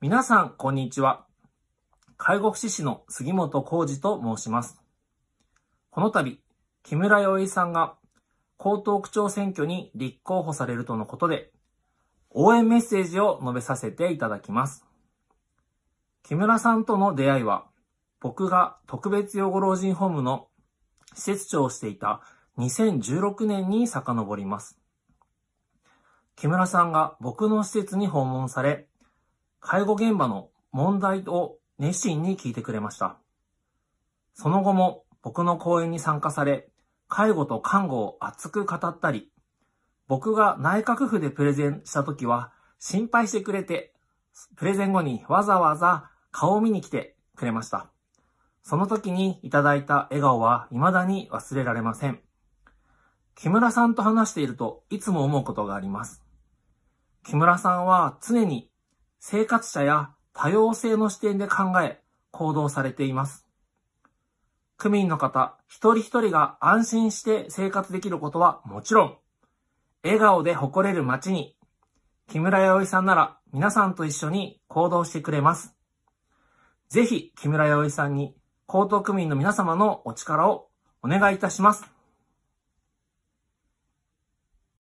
皆さん、こんにちは。介護福祉士の杉本浩二と申します。この度、木村洋一さんが江東区長選挙に立候補されるとのことで、応援メッセージを述べさせていただきます。木村さんとの出会いは、僕が特別養護老人ホームの施設長をしていた2016年に遡ります。木村さんが僕の施設に訪問され、介護現場の問題を熱心に聞いてくれました。その後も僕の講演に参加され、介護と看護を熱く語ったり、僕が内閣府でプレゼンした時は心配してくれて、プレゼン後にわざわざ顔を見に来てくれました。その時にいただいた笑顔は未だに忘れられません。木村さんと話しているといつも思うことがあります。木村さんは常に生活者や多様性の視点で考え、行動されています。区民の方一人一人が安心して生活できることはもちろん、笑顔で誇れる街に、木村弥生さんなら皆さんと一緒に行動してくれます。ぜひ木村弥生さんに江東区民の皆様のお力をお願いいたします。